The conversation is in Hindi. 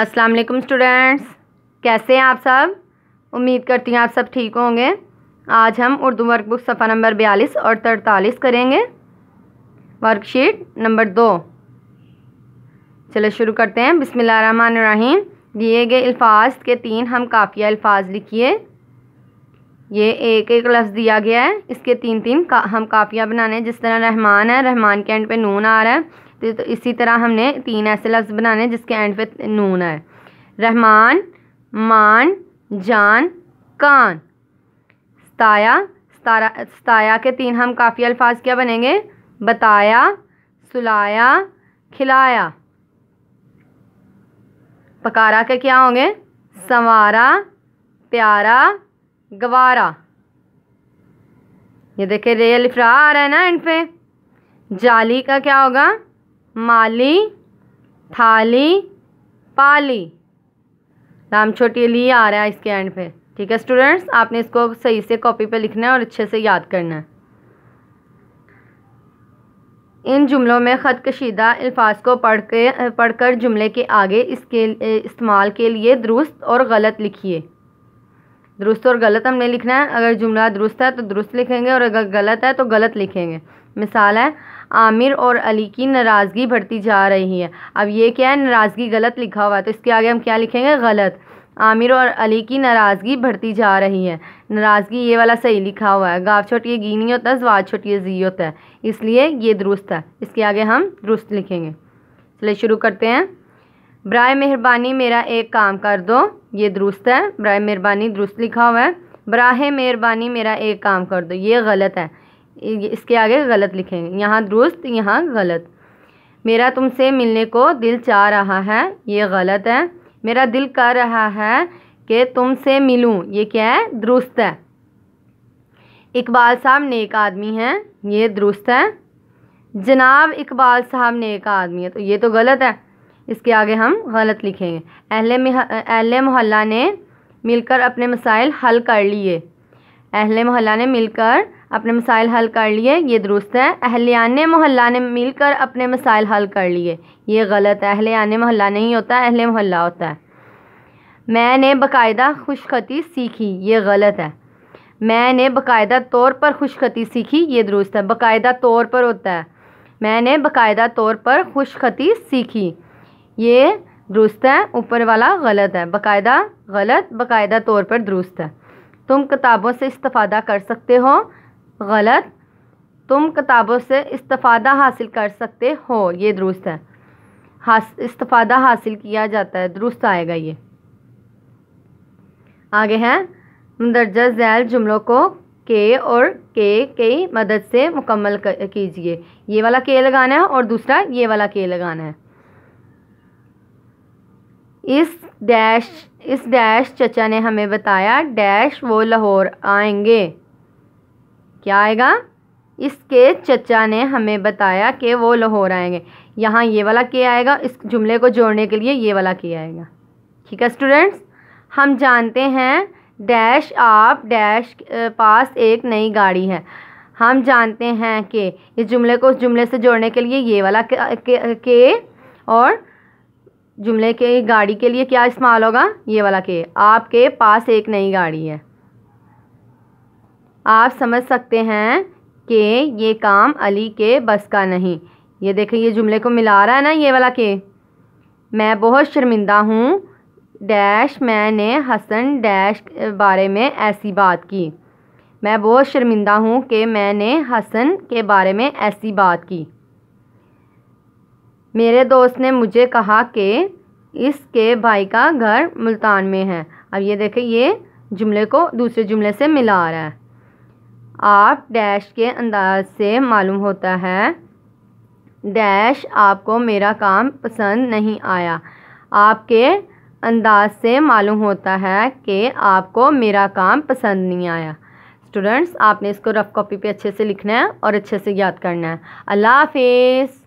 अस्सलाम वालेकुम स्टूडेंट्स कैसे हैं आप सब उम्मीद करती हैं आप सब ठीक होंगे आज हम उर्दू वर्कबुक सफ़ा नंबर बयालीस और तरतालीस करेंगे वर्कशीट नंबर दो चलो शुरू करते हैं बिसमीम दिए गए अल्फाज के तीन हम काफिया अल्फाज लिखिए ये एक एक लफ्ज़ दिया गया है इसके तीन तीन का हम काफिया बनाने हैं जिस तरह रहमान है रहमान के एंड पे नून आ रहा है तो इसी तरह हमने तीन ऐसे लफ्ज़ बनाने जिसके एंड पे नून है रहमान मान जान कान सताया सतारा सताया के तीन हम काफ़ी अल्फाज क्या बनेंगे बताया सुलाया खिलाया पकारा के क्या होंगे संवारा प्यारा गवारा ये देखे रेल फ्रा आ रहा है ना एंड पे जाली का क्या होगा माली थाली पाली नाम छोटी ली आ रहा है इसके एंड पे ठीक है स्टूडेंट्स आपने इसको सही से कॉपी पे लिखना है और अच्छे से याद करना है इन जुमलों में ख़त कशीदा अल्फाज को पढ़ के पढ़ कर जुमले के आगे इसके इस्तेमाल के लिए दुरुस्त और गलत लिखिए दुरुस्त और गलत हमने लिखना है अगर जुमला दुरुस्त है तो दुरुस्त लिखेंगे और अगर गलत है तो गलत लिखेंगे मिसाल है आमिर और अली की नाराज़गी बढ़ती जा रही है अब ये क्या है नाराज़गी गलत लिखा हुआ है तो इसके आगे हम क्या लिखेंगे गलत आमिर और अली की नाराज़गी बढ़ती जा रही है नाराज़गी ये वाला सही लिखा हुआ है गाव छोट ये गी नहीं होता है जवाब छोट ये जी होता है इसलिए ये दुरुस्त है इसके आगे हम दुरुस्त लिखेंगे चलिए शुरू करते हैं बर मेहरबानी मेरा एक काम कर दो ये दुरुस्त है ब्राय मेहरबानी दुरुस्त लिखा हुआ है ब्राह मेहरबानी मेरा एक काम कर दो ये गलत है इसके आगे गलत लिखेंगे यहाँ दुरुस्त यहाँ गलत मेरा तुमसे मिलने को दिल चाह रहा है ये गलत है मेरा दिल कर रहा है कि तुमसे मिलूं ये क्या है दुरुस्त है इकबाल साहब नेक आदमी हैं ये दुरुस्त है जनाब इकबाल साहब नेक आदमी है तो ये तो गलत है इसके आगे हम गलत लिखेंगे अहल अहल मोहल्ला ने मिलकर अपने मसाइल हल कर लिए अहल मोहल्ला ने मिलकर अपने मसाइल हल कर लिए ये दुरुस्त है अहलियान मोहल्ला ने मिलकर अपने मसाइल हल कर लिए ये गलत है अहलियान मोहल्ला नहीं होता अहल मोहल्ला होता है मैंने बाकायदा खुशखती सीखी ये गलत है मैंने बाकायदा तौर पर खुशखती सीखी ये दुरुस्त है बाकायदा तौर पर होता है मैंने बाकायदा तौर पर खुशखती सीखी ये दुरुस्त है ऊपर वाला गलत है बाकायदा गलत बाकायदा तौर पर दुरुस्त है तुम किताबों से इस्तफ़ादा कर सकते हो गलत तुम किताबों से इस्ता हासिल कर सकते हो ये दुरुस्त है हास इस्तफ़ादा हासिल किया जाता है दुरुस्त आएगा ये आगे हैं मंदरजा झैल जुमलों को के और के की मदद से मुकम्मल कीजिए ये वाला के लगाना है और दूसरा ये वाला के लगाना है इस डैश इस डैश चचा ने हमें बताया डैश वो लाहौर आएंगे क्या आएगा इसके चचा ने हमें बताया कि वो लाहौर आएंगे यहाँ ये वाला के आएगा इस जुमले को जोड़ने के लिए ये वाला के आएगा ठीक है स्टूडेंट्स हम जानते हैं डैश आप डैश पास एक नई गाड़ी है हम जानते हैं कि इस जुमले को उस जुमले से जोड़ने के लिए ये वाला के, के, के और जुमले के गाड़ी के लिए क्या इस्तेमाल होगा ये वाला के आपके पास एक नई गाड़ी है आप समझ सकते हैं कि ये काम अली के बस का नहीं ये देखें ये जुमले को मिला रहा है ना ये वाला के मैं बहुत शर्मिंदा हूँ डैश मैंने हसन डैश बारे में ऐसी बात की मैं बहुत शर्मिंदा हूँ कि मैंने हसन के बारे में ऐसी बात की मेरे दोस्त ने मुझे कहा कि इसके भाई का घर मुल्तान में है अब ये देखें ये जुमले को दूसरे जुमले से मिला रहा है आप डैश के अंदाज से मालूम होता है डैश आपको मेरा काम पसंद नहीं आया आपके अंदाज से मालूम होता है कि आपको मेरा काम पसंद नहीं आया स्टूडेंट्स आपने इसको रफ़ कॉपी पे अच्छे से लिखना है और अच्छे से याद करना है अल्लाह हाफिज़